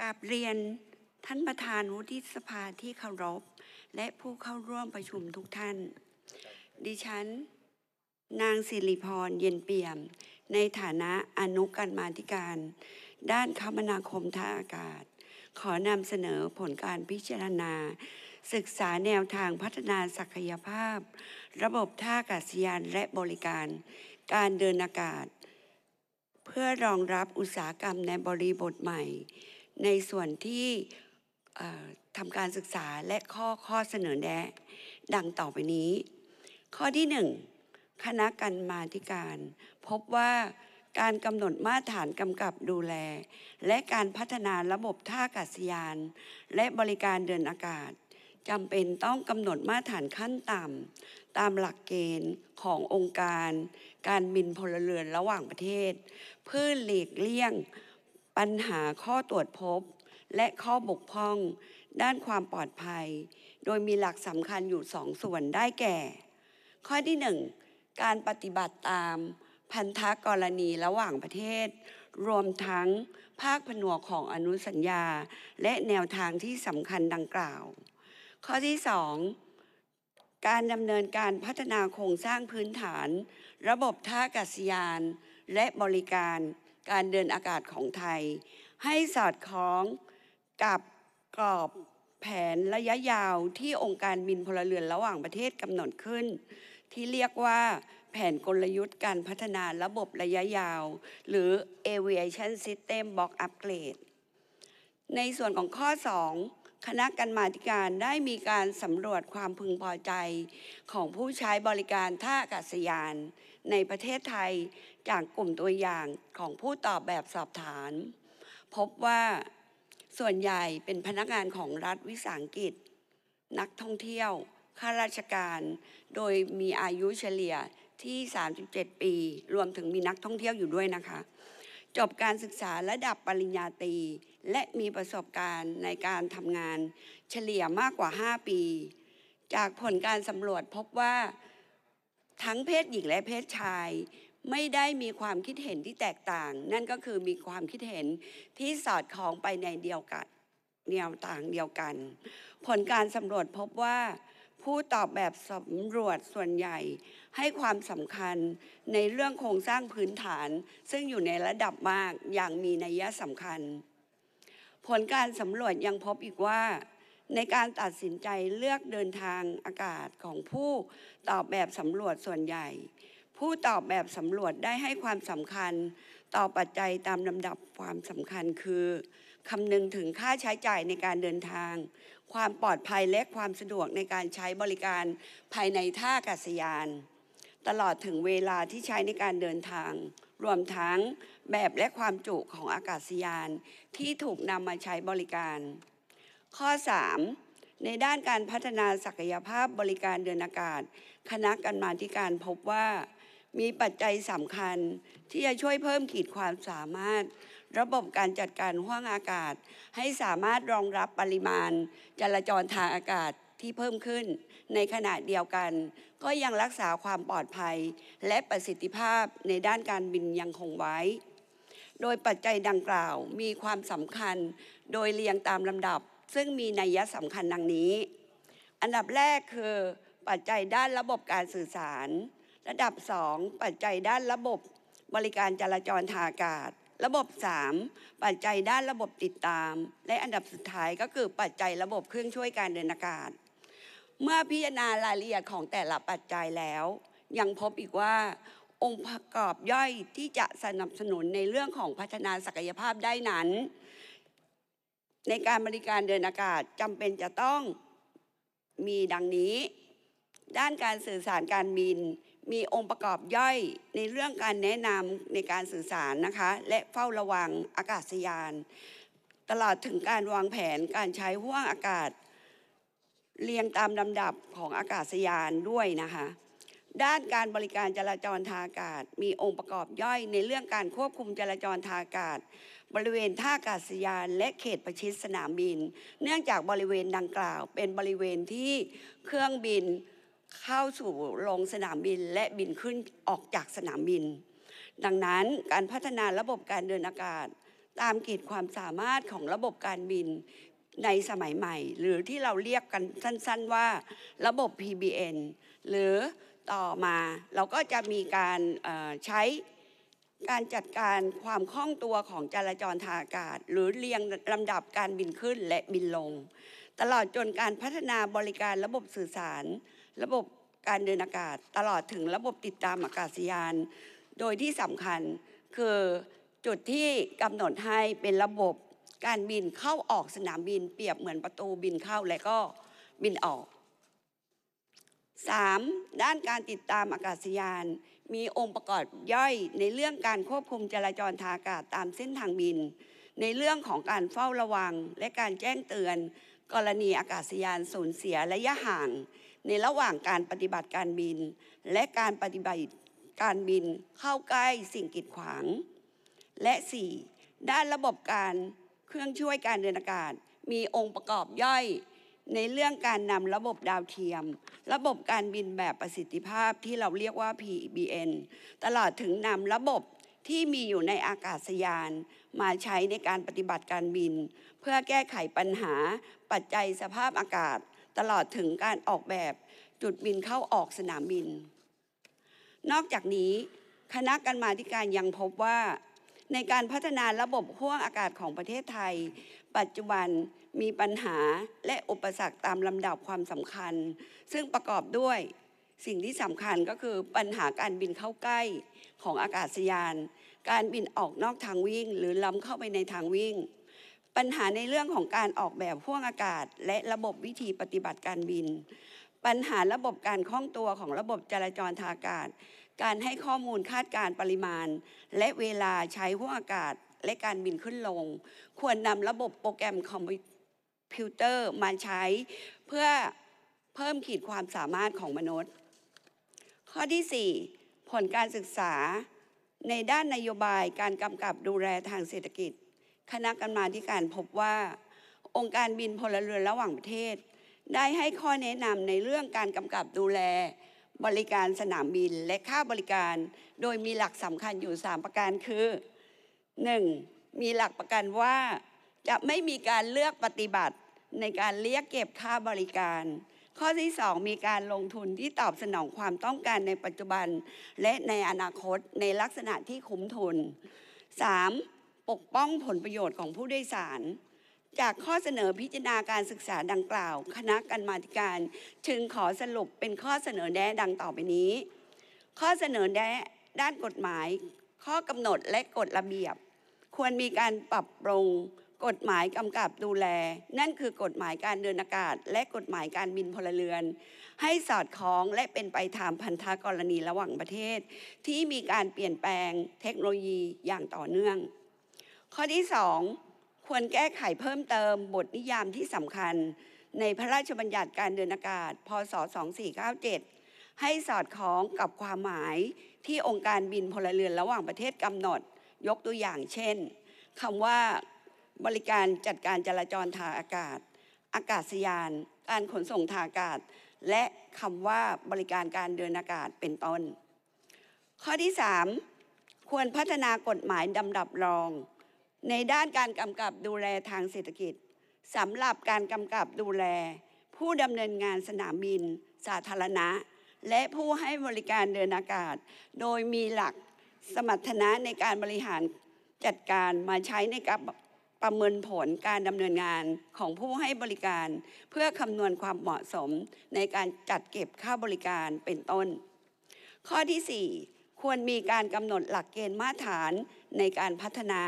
กาบเรียนท่านประธานวุฒิสภาที่เคารพ และผู้เข้าร่วมประชุมทุกท่าน ดิฉัน นางสิริพรเย็นเปี่ยม ในฐานะอนุกรรมาธิการ ด้านคมนาคมท่าอากาศ ขอนำเสนอผลการพิจารณา ศึกษาแนวทางพัฒนาศักยภาพ ระบบท่าอากาศยานและบริการ การเดินอากาศ เพื่อรองรับอุตสาหกรรมในบริบทใหม่ในส่วนที่ทำการศึกษาและข้อข้อเสนอแนะ ดังต่อไปนี้ ข้อที่หนึ่งคณะกรรมาการ พบว่าการกำหนดมาตรฐานกำกับดูแล และการพัฒนาระบบท่าอากาศยาน และบริการเดินอากาศจำเป็นต้องกำหนดมาตรฐานขั้นต่ำตามหลักเกณฑ์ขององค์การ การบินพลเรือนระหว่างประเทศเพื่อหลีกเลี่ยงปัญหาข้อตรวจพบ และข้อบกพร่อง ด้านความปลอดภัย โดยมีหลักสำคัญอยู่สองส่วนได้แก่ ข้อที่หนึ่งการปฏิบัติตาม พันธกรณีระหว่างประเทศ รวมทั้งภาคผนวกของอนุสัญญาและแนวทางที่สำคัญดังกล่าว ข้อที่สองการดำเนินการพัฒนาโครงสร้างพื้นฐาน ระบบท่าอากาศยานและบริการการเดินอากาศของไทย ให้สอดคล้องกับกรอบแผนระยะยาวที่องค์การบินพลเรือนระหว่างประเทศกำหนดขึ้น ที่เรียกว่า แผนกลยุทธ์การพัฒนาระบบระยะยาว หรือ Aviation System Block Upgrade ในส่วนของข้อ2คณะกรรมาการได้มีการสำรวจความพึงพอใจของผู้ใช้บริการท่าอากาศยานในประเทศไทยจากกลุ่มตัวอย่างของผู้ตอบแบบสอบถามพบว่าส่วนใหญ่เป็นพนักงานของรัฐวิสาหกิจนักท่องเที่ยวข้าราชการ โดยมีอายุเฉลี่ยที่ 37 ปี รวมถึงมีนักท่องเที่ยวอยู่ด้วยนะคะจบการศึกษาระดับปริญญาตรี และมีประสบการณ์ในการทำงานเฉลี่ยมากกว่า 5 ปี จากผลการสำรวจพบว่าทั้งเพศหญิงและเพศชาย ไม่ได้มีความคิดเห็นที่แตกต่าง นั่นก็คือมีความคิดเห็นที่สอดคล้องไปในเดียวกันแนวต่างเดียวกัน ผลการสำรวจพบว่าผู้ตอบแบบสำรวจส่วนใหญ่ให้ความสำคัญในเรื่องโครงสร้างพื้นฐาน ซึ่งอยู่ในระดับมากอย่างมีนัยสำคัญ ผลการสำรวจยังพบอีกว่า ในการตัดสินใจเลือกเดินทางอากาศของผู้ตอบแบบสำรวจส่วนใหญ่ ผู้ตอบแบบสำรวจได้ให้ความสำคัญ ต่อปัจจัยตามลำดับความสำคัญคือคำนึงถึงค่าใช้จ่ายในการเดินทางความปลอดภัยและความสะดวกในการใช้บริการภายในท่าอากาศยาน ตลอดถึงเวลาที่ใช้ในการเดินทาง รวมทั้งแบบและความจุของอากาศยาน ที่ถูกนำมาใช้บริการ ข้อ3ในด้านการพัฒนาศักยภาพบริการเดินอากาศ คณะกรรมาการพบว่ามีปัจจัยสำคัญที่จะช่วยเพิ่มขีดความสามารถระบบการจัดการห้องอากาศ ให้สามารถรองรับปริมาณ จราจรทางอากาศที่เพิ่มขึ้น ในขณะเดียวกัน ก็ยังรักษาความปลอดภัย และประสิทธิภาพในด้านการบินยังคงไว้ โดยปัจจัยดังกล่าวมีความสำคัญ โดยเรียงตามลำดับ ซึ่งมีนัยสำคัญดังนี้ อันดับแรกคือ ปัจจัยด้านระบบการสื่อสารระดับ 2 ปัจจัยด้านระบบ บริการจราจรทางอากาศระบบ3ปัจจัยด้านระบบติดตาม และอันดับสุดท้ายก็คือปัจจัยระบบเครื่องช่วยการเดินอากาศ เมื่อพิจารณารายละเอียดของแต่ละปัจจัยแล้วยังพบอีกว่าองค์ประกอบย่อยที่จะสนับสนุนในเรื่องของพัฒนาศักยภาพได้นั้น ในการบริการเดินอากาศจำเป็นจะต้องมีดังนี้ ด้านการสื่อสารการบินมีองค์ประกอบย่อยในเรื่องการแนะนำในการสื่อสารนะคะและเฝ้าระวังอากาศยาน ตลอดถึงการวางแผนการใช้ห่วงอากาศ เรียงตามลำดับของอากาศยานด้วยนะคะด้านการบริการจราจรทางอากาศ มีองค์ประกอบย่อยในเรื่องการควบคุมจราจรทางอากาศ บริเวณท่าอากาศยาน และเขตประชิดสนามบิน เนื่องจากบริเวณดังกล่าว เป็นบริเวณที่เครื่องบินเข้าสู่ลงสนามบินและบินขึ้นออกจากสนามบิน ดังนั้นการพัฒนาระบบการเดินอากาศ ตามกีดความสามารถของระบบการบินในสมัยใหม่ หรือที่เราเรียกกันสั้นๆว่าระบบ PBN หรือต่อมาเราก็จะมีการใช้การจัดการความคล่องตัวของจราจรทางอากาศ หรือเรียงลำดับการบินขึ้นและบินลง ตลอดจนการพัฒนาบริการระบบสื่อสารระบบการเดินอากาศตลอดถึงระบบติดตามอากาศยาน โดยที่สำคัญ คือจุดที่กำหนดให้เป็นระบบการบินเข้าออกสนามบิน เปรียบเหมือนประตูบินเข้าและก็บินออก 3. ด้านการติดตามอากาศยาน มีองค์ประกอบย่อยในเรื่องการควบคุมจราจรทางอากาศตามเส้นทางบิน ในเรื่องของการเฝ้าระวัง และการแจ้งเตือนกรณีอากาศยานสูญเสียระยะห่างในระหว่างการปฏิบัติการบิน และการปฏิบัติการบินเข้าใกล้สิ่งกีดขวาง และ 4. ด้านระบบการเครื่องช่วยการเดินอากาศมีองค์ประกอบย่อย ในเรื่องการนำระบบดาวเทียม ระบบการบินแบบประสิทธิภาพที่เราเรียกว่า PBN ตลอดถึงนำระบบที่มีอยู่ในอากาศยาน มาใช้ในการปฏิบัติการบิน เพื่อแก้ไขปัญหาปัจจัยสภาพอากาศตลอดถึงการออกแบบจุดบินเข้าออกสนามบิน นอกจากนี้ คณะกรรมาการยังพบว่า ในการพัฒนาระบบห้วงอากาศของประเทศไทย ปัจจุบันมีปัญหาและอุปสรรคตามลำดับความสำคัญ ซึ่งประกอบด้วย สิ่งที่สำคัญก็คือปัญหาการบินเข้าใกล้ของอากาศยาน การบินออกนอกทางวิ่งหรือล้ำเข้าไปในทางวิ่งปัญหาในเรื่องของการออกแบบห่วงอากาศ และระบบวิธีปฏิบัติการบิน ปัญหาระบบการคล่องตัวของระบบจราจรทางอากาศ การให้ข้อมูลคาดการปริมาณ และเวลาใช้ห่วงอากาศและการบินขึ้นลง ควรนำระบบโปรแกรมคอมพิวเตอร์ มาใช้ เพื่อเพิ่มขีดความสามารถของมนุษย์ ข้อที่ 4 ผลการศึกษาในด้านนโยบายการกำกับดูแลทางเศรษฐกิจคณะกรรมาการพบว่า องค์การบินพลเรือนระหว่างประเทศ ได้ให้ข้อแนะนำในเรื่องการกำกับดูแลบริการสนามบินและค่าบริการ โดยมีหลักสำคัญอยู่ 3 ประการคือ 1. มีหลักประกันว่าจะไม่มีการเลือกปฏิบัติ ในการเรียกเก็บค่าบริการ ข้อที่ 2 มีการลงทุนที่ตอบสนองความต้องการในปัจจุบันและในอนาคตในลักษณะที่คุ้มทุน 3. ปกป้องผลประโยชน์ของผู้โดยสาร จากข้อเสนอพิจารณาการศึกษาดังกล่าว คณะกรรมาการ จึงขอสรุปเป็นข้อเสนอแนะดังต่อไปนี้ ข้อเสนอแนะด้านกฎหมาย ข้อกำหนดและกฎระเบียบ ควรมีการปรับปรุงกฎหมายกำกับดูแล นั่นคือกฎหมายการเดินอากาศ และกฎหมายการบินพลเรือน ให้สอดคล้องและเป็นไปตามพันธกรณีระหว่างประเทศ ที่มีการเปลี่ยนแปลง เทคโนโลยีอย่างต่อเนื่องข้อที่สองควรแก้ไขเพิ่มเติมบทนิยามที่สำคัญในพระราชบัญญัติการเดินอากาศ พศ 2497 ให้สอดคล้องกับความหมายที่องค์การบินพลเรือนระหว่างประเทศกำหนด ยกตัวอย่างเช่นคำว่าบริการจัดการจราจรทางอากาศ อากาศยาน การขนส่งทางอากาศ และคำว่าบริการการเดินอากาศเป็นต้น ข้อที่ 3 ควรพัฒนากฎหมายดำดับรองในด้านการกำกับดูแลทางเศรษฐกิจสำหรับการกำกับดูแล ผู้ดำเนินงานสนามบิน สาธารณะ และผู้ให้บริการเดินอากาศ โดยมีหลักสมรรถนะในการบริหารจัดการมาใช้ในการประเมินผลการดำเนินงานของผู้ให้บริการ เพื่อคำนวณความเหมาะสม ในการจัดเก็บค่าบริการเป็นต้น ข้อที่ 4 ควรมีการกำหนดหลักเกณฑ์มาตรฐานในการพัฒนา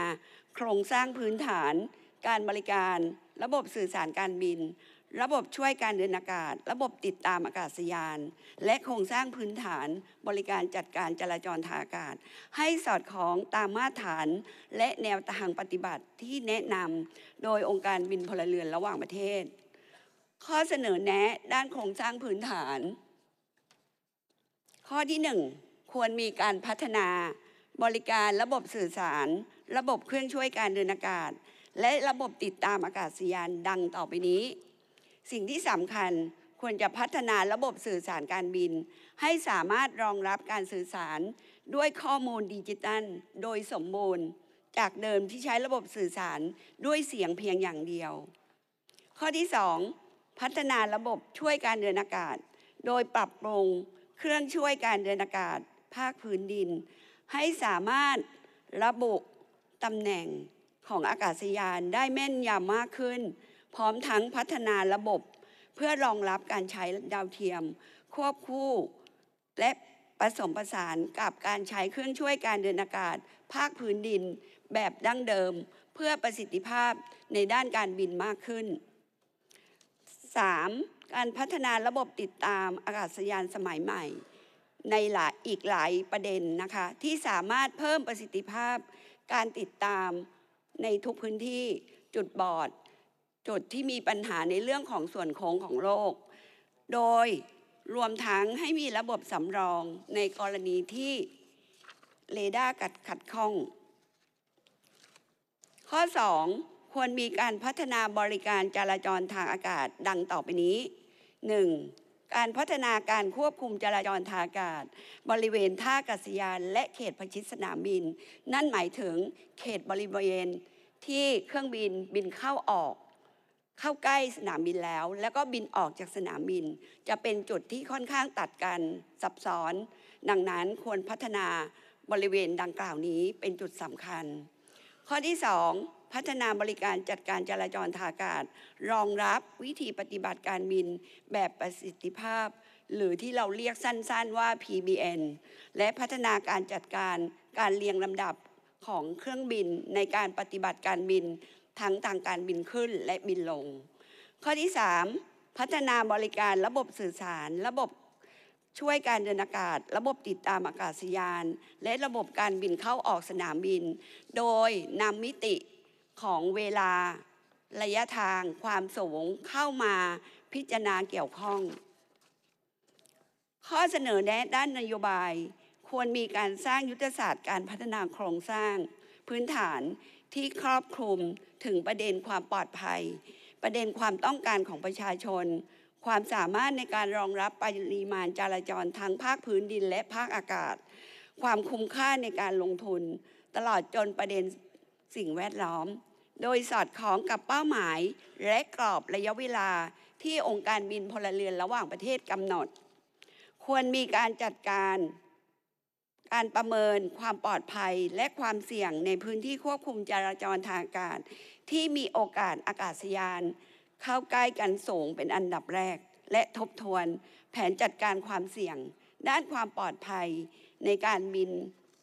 โครงสร้างพื้นฐาน การบริการ ระบบสื่อสารการบิน ระบบช่วยการเดินอากาศ ระบบติดตามอากาศยาน และโครงสร้างพื้นฐาน บริการจัดการจราจรทางอากาศ ให้สอดคล้องตามมาตรฐานและแนวทางปฏิบัติที่แนะนำโดยองค์การบินพลเรือนระหว่างประเทศ ข้อเสนอแนะด้านโครงสร้างพื้นฐาน ข้อที่ 1 ควรมีการพัฒนา บริการระบบสื่อสารระบบเครื่องช่วยการเดินอากาศ และระบบติดตามอากาศยานดังต่อไปนี้ สิ่งที่สำคัญควรจะพัฒนาระบบสื่อสารการบิน ให้สามารถรองรับการสื่อสารด้วยข้อมูลดิจิตัลโดยสมบูรณ์จากเดิมที่ใช้ระบบสื่อสารด้วยเสียงเพียงอย่างเดียว ข้อที่ 2 พัฒนาระบบช่วยการเดินอากาศ โดยปรับปรุงเครื่องช่วยการเดินอากาศ ภาคพื้นดิน ให้สามารถระบุตำแหน่งของอากาศยานได้แม่นยำมากขึ้น พร้อมทั้งพัฒนาระบบเพื่อรองรับการใช้ดาวเทียม ควบคู่และผสมผสานกับการใช้เครื่องช่วยการเดินอากาศภาคพื้นดิน แบบดั้งเดิมเพื่อประสิทธิภาพในด้านการบินมากขึ้น 3. การพัฒนาระบบติดตามอากาศยานสมัยใหม่ ในหลายอีกหลายประเด็นนะคะที่สามารถเพิ่มประสิทธิภาพการติดตามในทุกพื้นที่จุดบอดจุดที่มีปัญหาในเรื่องของส่วนโค้งของโลกโดยรวมทั้งให้มีระบบสำรองในกรณีที่เรดาร์กัดขัดข้องข้อ 2 ควรมีการพัฒนาบริการจราจรทางอากาศดังต่อไปนี้ 1. การพัฒนาการควบคุมจราจรทางอากาศบริเวณท่าอากาศยานและเขตพัชิตสนามบิน นั่นหมายถึงเขตบริเวณ ที่เครื่องบินบินเข้าออก เข้าใกล้สนามบินแล้ว แล้วก็บินออกจากสนามบิน จะเป็นจุดที่ค่อนข้างตัดกันซับซ้อน ดังนั้นควรพัฒนาบริเวณดังกล่าวนี้เป็นจุดสำคัญ ข้อที่สองพัฒนาบริการจัดการจราจรทางอากาศ รองรับวิธีปฏิบัติการบินแบบประสิทธิภาพ หรือที่เราเรียกสั้น ๆว่า PBN และพัฒนาการจัดการการเรียงลำดับของเครื่องบินในการปฏิบัติการบิน ทั้งทางการบินขึ้นและบินลง ข้อที่3พัฒนาบริการระบบสื่อสารระบบ ช่วยการเดินอากาศ ระบบติดตามอากาศยาน และระบบการบินเข้าออกสนามบิน โดยนำมิติของเวลาระยะทาง ความสูงเข้ามา พิจารณาเกี่ยวข้อง ข้อเสนอแนะด้านนโยบายควรมีการสร้างยุทธศาสตร์ การพัฒนาโครงสร้าง พื้นฐานที่ครอบคลุมถึงประเด็นความปลอดภัย ประเด็นความต้องการของประชาชน ความสามารถในการรองรับปริมาณจราจรทั้งภาคพื้นดินและภาคอากาศ ความคุ้มค่าในการลงทุน ตลอดจนประเด็นสิ่งแวดล้อม โดยสอดคล้องกับเป้าหมายและกรอบระยะเวลาที่องค์การบินพลเรือนระหว่างประเทศกำหนด ควรมีการจัดการ การประเมินความปลอดภัยและความเสี่ยงในพื้นที่ควบคุมจราจรทางอากาศที่มีโอกาสอากาศยาน เข้าใกล้กันสูงเป็นอันดับแรกและทบทวนแผนจัดการความเสี่ยง ด้านความปลอดภัยในการบิน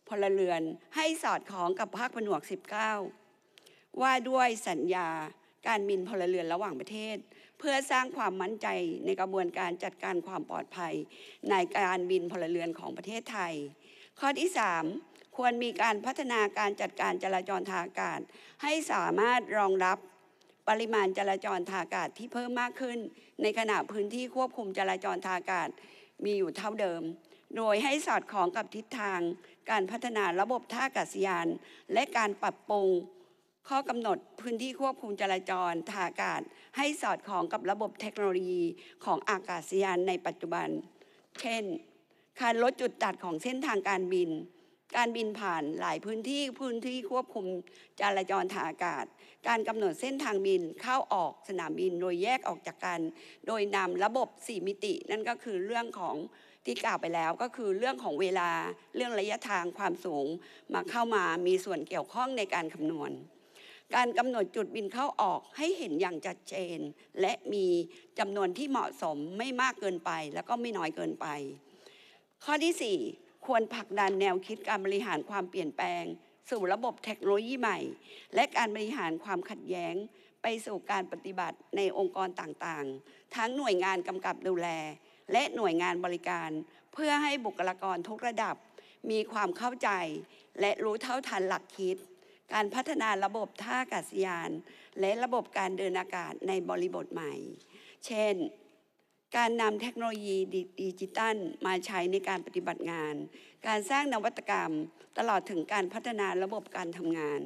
พลเรือนให้สอดคล้องกับภาคผนวก 19 ว่าด้วยสัญญาการบินพลเรือนระหว่างประเทศ เพื่อสร้างความมั่นใจในกระบวนการจัดการความปลอดภัย ในการบินพลเรือนของประเทศไทย ข้อที่3ควรมีการพัฒนาการจัดการจราจรทางอากาศ ให้สามารถรองรับปริมาณจราจรทางอากาศที่เพิ่มมากขึ้น ในขณะพื้นที่ควบคุมจราจรทางอากาศมีอยู่เท่าเดิม โดยให้สอดคล้องกับทิศทางการพัฒนาระบบท่าอากาศยาน และการปรับปรุงข้อกำหนดพื้นที่ควบคุมจราจรทาอากาศ ให้สอดคล้องกับระบบเทคโนโลยีของอากาศยานในปัจจุบัน เช่น การลดจุดตัดของเส้นทางการบิน การบินผ่านหลายพื้นที่พื้นที่ควบคุมจราจรทางอากาศ การกำหนดเส้นทางบินเข้าออกสนามบินโดยแยกออกจากกัน โดยนำระบบ 4 มิติ นั่นก็คือเรื่องของที่กล่าวไปแล้วก็คือเรื่องของเวลาเรื่องระยะทางความสูงมาเข้ามามีส่วนเกี่ยวข้องในการคำนวณ การกำหนดจุดบินเข้าออกให้เห็นอย่างชัดเจน และมีจำนวนที่เหมาะสมไม่มากเกินไปแล้วก็ไม่น้อยเกินไป ข้อที่ 4 ควรผลักดันแนวคิดการบริหารความเปลี่ยนแปลง สู่ระบบเทคโนโลยีใหม่ และการบริหารความขัดแย้ง ไปสู่การปฏิบัติในองค์กรต่างๆ ทั้งหน่วยงานกำกับดูแลและหน่วยงานบริการเพื่อให้บุคลากรทุกระดับ มีความเข้าใจ และรู้เท่าทันหลักคิดการพัฒนาระบบท่าอากาศยาน และระบบการเดินอากาศในบริบทใหม่ เช่น การนำเทคโนโลยีดิจิตัลมาใช้ในการปฏิบัติงาน การสร้างนวัตกรรม ตลอดถึงการพัฒนาระบบการทำงาน